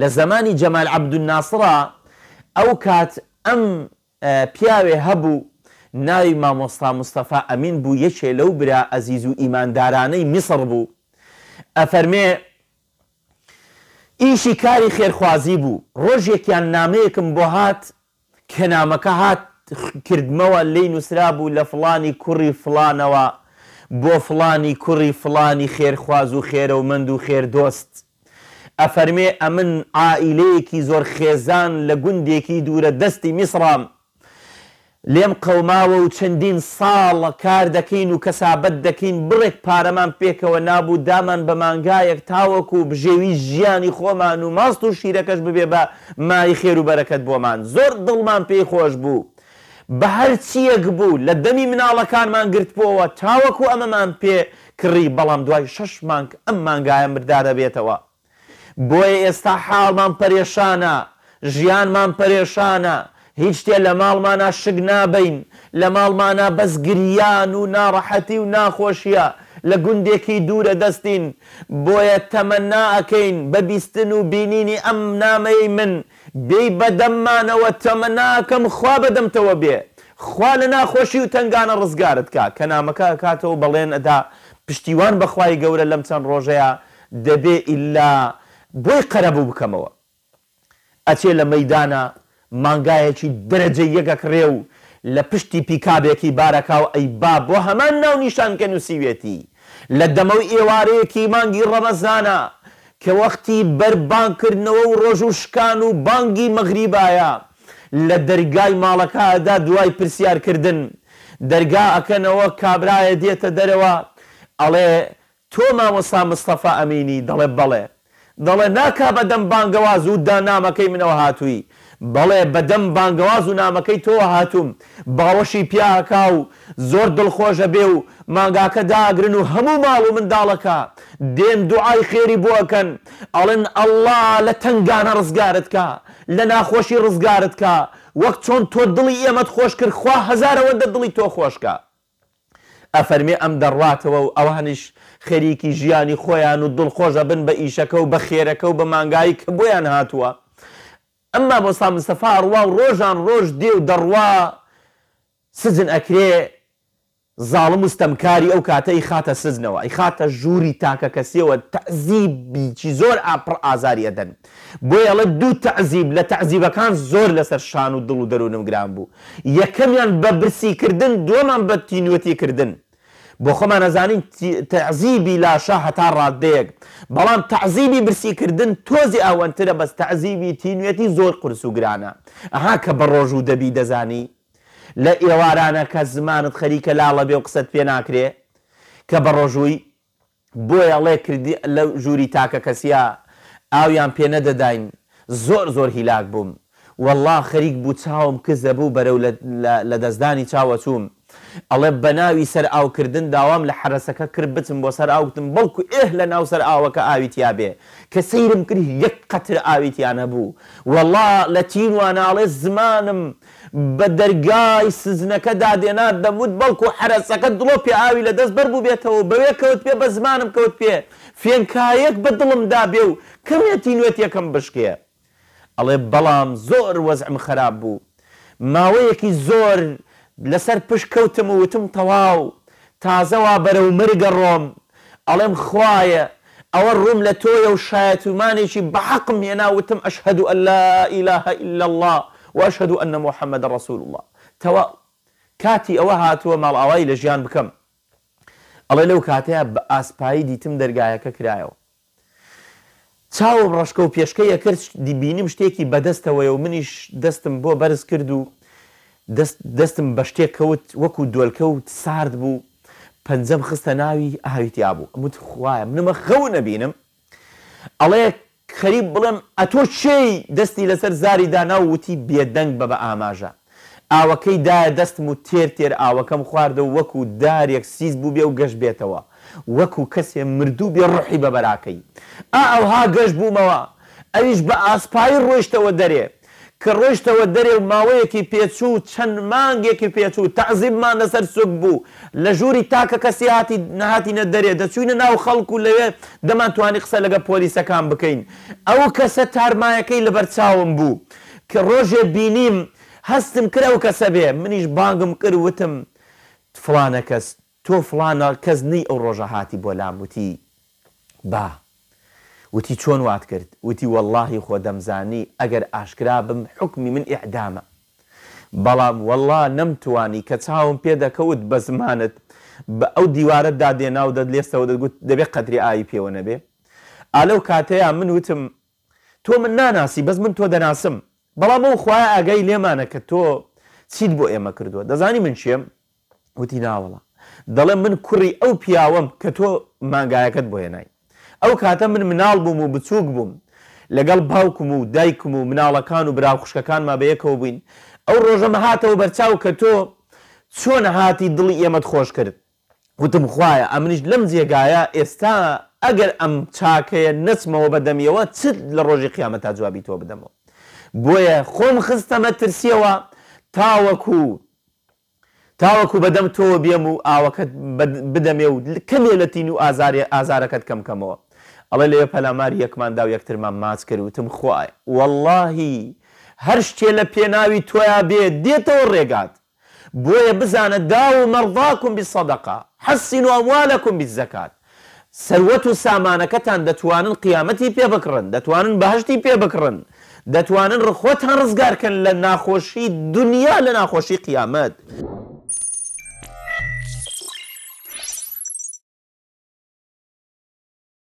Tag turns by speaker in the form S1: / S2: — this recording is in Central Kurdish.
S1: لە زمانی جەمال عبدناسرا ئەو کات ئەم پیاوێ هەبوو ناوی مامۆستا مستەفا ئەمین بوو یەکێ لەو برا ئەزیز و ئیماندارانەی میسر بوو ئەفەرمێ ئیشی کاری خێرخوازی بوو ڕۆژێکیان نامەیەکم بۆ هات کە نامەکە هات کردمەوە لی نووسرا بوو لە فلانی کوڕی فلانەوە بۆ فلانی کوڕی فلانی خێرخواز و خێرە و مند و خێردۆست ئەفەرمێ ئەمن ئائیلەیەکی زۆر خێزان لە گوندێکی دوورە دەستی میسرام لێم قەوماوە و چەندین ساڵە کار دەکەین و کەسابەت دەکەین بڕێک پارەمان پێکەوە نابوو دامان بە مانگایەک تاوەکو و بژێوی ژیانی خۆمان و ماست و شیرەکەش ببێ بە مای خێر و بەرەکەت بۆمان زۆر دڵمان پێی خۆش بوو بە هەرچیەک بوو لە دەمی مناڵەکانمان گرتبووەوە تاوەکو ئەمەمان پێ کڕی بەڵام دوای شش مانگ ئەم مانگایە مردارە بێتەوە بۆیە ئێستا حاڵمان پەرێشانە ژیانمان پەرێشانە هیچ شتێ لە ماڵمانە شک نابین لە ماڵمانە بەسگریان و ناڕەحەتی و ناخۆشیە لە گوندێکی دوورە دەستین بۆیە تەمەنا ئەکەین بە بیستن و بینینی ئەم نامەی من بێی بەدەممانەوە تەمەناکەم خوا بەدەمتەوە بێ خوا لە ناخۆشی و تنگانە ڕزگارت کا کە نامەکە کاتەوە بەڵێن ئەدا پشتیوان بەخوای گەورە لەم چەند ڕۆژەیە دەبێ ئللا. بۆی قەرەبوو بکەمەوە ئەچێ لە مەدانە مانگایەکی دەرەجە یەکەک ڕێ و لە پشتی پیکابێکی بارەکاو ئەی با بۆ هەمان ناو نیشانکە نووسیوێتی لە دەمەو ئێوارەیەکی مانگی ڕەمەزانە کە وەختی بەربانکردنەوە و ڕۆژ و شکان و بانگی مەغریبایە لە دەرگای ماڵەکەدا دوای پرسیارکردن دەرگا ئەکەنەوە کابراایە دێتە دەرەوە ئەڵێ تۆ مامۆسا مستەفا ئەمینی دەڵێ بەڵێ دەڵێ ناکا بەدەم بانگەواز و دا نامەکەی منەوە هاتووی بەڵێ بەدەم بانگەواز و نامەکەی تۆ هاتووم باوەشی پیاکا و زۆر دڵخۆشە بێ و مانگاکە داگرن و هەموو ماڵ و منداڵەکە دێن دوعای خێری بووەکەن ئەڵێن ئەلله لە تنگانە ڕزگارتکە لە ناخۆشی ڕزگارتکە وەک چۆن تۆ دڵی ئێمەت خۆش کرد خوا هزارەوە دە دڵی تۆ خۆشکە ئەفەرمێ ئەم دەڕاتەوە و ئەو هەنیش خەریکی ژیانی خۆیان و دڵخۆشە بن بە ئیشەکە و بە خێرەکە و بە مانگایی کە بۆیان هاتووە ئەمما بۆستا مستەفاڕوا و ڕۆژان ڕۆژ دێ و دەڕوا سزن ئەکرێ زاڵم وستەمکاری ئەو کاتەی خاتە سزنەوە ئەی خاتە ژووری تاکە کەسیەوە تەعزیبیی زۆر ئاپڕ ئازاریە دەن بۆیڵە دوو تەعزیب لە تەعزیبەکان زۆر لەسەر شان و دڵ و دەروونم گران بوو یەکەمیان بە برسیکردن دووەمان بە تینوەتیکردن بۆ خۆمان نەزانین تەعزیبی لاشە هەتا ڕادەیەک بەڵام تەعزیبی برسیکردن تۆزی ئەوەنترە بەس تەعزیبی تینوێتی زۆر قرس و گرانە ئەها کە بە ڕۆژ و دەبی دەزانی لە ئێوارانە کە زمانت خەریکە لاڵە بێ و قسەت پێ ناکرێ کە بە ڕۆژووی بۆیە ئەڵێ کردی لە ژووری تاکە کەسیە ئاویان پێ نەدەداین زۆر زۆر هیلاک بووم والله خەریک بوو چاوم کزە بوو بەرەو لە دەستدانی چاوە چووم ئەڵێ بەناوی سەر ئاوکردن داوام لە حرەسەکە کرد بچم بۆ سەر ئاوتم بەڵکو ئێه لە ناو سەر ئاوەکە ئاویتیا بێ کە سەیرم کرد یەک قەتر ئاویتیانە بوو وەڵا لە تینوانناڵێ زمانم بە دەرگای سزنەکەدا دێنا دەموت بەڵکو حرەسەکە دڵۆ پێ ئاوی لە دەست بەر بوو بێتەوە بەوێ کەوت پێ بە زمانم کەوت پێ فێنکایەک بە دڵمدا بێ و کەمێتی نوێت یەکەم بشکێ ئەڵێ بەڵام زۆر وەزعم خراپ بوو ماوەیەکی زۆر لەسەر پشت کەوتم و وتم تەواو تازەوا بەرە و مرگە ڕۆم ئەڵێم خوایە ئەوە ڕوم لە تۆیە و شایەتمانێکی بەحقم هێناوتم ئەشهد و ئەللا ئیلاها إلا الله وأشهد أن محمد رسول الله تەوا کاتی ئەوە هاتووە ماڵاوایی لە ژیان بکەم ئەڵێ لەو کاتەیە بە ئاسپایی دیتم دەرگایەکە کرایەوە چاوم ڕشکە و پێشکەی یەکرد دیبینیم شتێکی بەدەستەوەی و منیش دەستم بۆ بەرز کرد و دەستم بە شتێک کەوت وەکو دۆلکەوت سارد بوو پەنجەم خستە ناوی ئاویتیا بوو ئەموت خوایە منمە خەو نەبینم ئەڵێ خەریب بڵێم ئەتۆ چێی دەستی لەسەر زاری دانا وتی بێدەنگ بە بە ئاماژە ئاوەکەی دایە دەستم و تێر تێر ئاوەکەم خواردە و وەکو دارێک سیز بوو بێ و گەشت بێتەوە وەکو کەسێ مردوو بێ ڕحی بە بەراکەی ئا ئەوها گەشت بوومەوە ئەویش بە ئاسپایی ڕۆیشتەوە دەرێ کە ڕۆشتەوە دەرێ و ماوەیەکی پێچوو چەند مانگێکی پێچوو تعزیممان لەسەر سوک بوو لە ژووری تاکە کەسی هاتی نهاتینە دەرێ دەچوینە ناو خەڵکو لەوێ دەمانتوانی قسە لەگە پۆلیسەکان بکەین ئەو کەسە تارمایەکەی لەبەر چاوم بوو کە ڕۆژێ بینیم هەستم کرە و کەسە بێ منیش بانگم کرد وتم فلانە کەس تۆ فلانە کەس نەی ئەو ڕۆژە هاتی بۆ لاموتی با. وتی چۆن وات کرد وتی واللهی خۆ دەمزانی ئەگەر ئاشکرا بم حکمی من ئیعدامە بەڵام والله نەمتوانی کە چاوم پێ دەکەوت بە زمانت بە ئەو دیوارە دادێناو دەد لێستەوە دەگوت دەبێت قەتری ئاوی پێوە نەبێ ئالەو کاتەیە من وتم تۆ من ناناسی بەس من تۆ دەناسم بەڵام ئەو خوای ئاگەی لێمانە کە تۆ چیت بۆ ئێمە کردووە دەزانی من چێم وتی ناوەڵە دەڵێ من کوڕی ئەو پیاوەم کە تۆ مانگایەکەت بۆ هێنای ئەو کاتە من مناڵ بووم و بچووک بووم لەگەڵ باوکم و دایکم و مناڵەکان و براوخشکەکانمان بەیەکەوە بووین ئەو ڕۆژەمە هاتەوە بەرچاو کە تۆ چۆنە هاتی دڵی ئێمەت خۆش کرد وتم خوایە ئەمنیش لەم جێگایە ئێستا ئەگەر ئەم چاکەیە نچمەوە بەدەمیەوە چت لە ڕۆژی قیامەت تا جوابی تۆ بدەمەوە بۆیە خۆم خستەمە ترسیەوە تاوەکو تاوەکو بەدەم تۆ بێم و ئاوەکەت بدەمێ و کەمێ لە تین و ئازارە ئازارەکەت کەم کەمەوە ئەڵێ لێ پەلامار یەکماندا و یەکترمان ماچ کرد وتم خوای واللهی هەر شتێ لە پێناوی تۆیا بێ دێتەوە ڕێگات بۆیە بزانە دا و مەڕواکم بی سەدەقا حەسین و ئەموالەکم بی زەکات سەروەت و سامانەکەتان دەتوانن قیامەتی پێ بکڕن دەتوانن بەهشتی پێ بکڕن دەتوانن ڕخۆتان ڕزگارکەن لە ناخۆشی دنیا لە ناخۆشی قیامەت.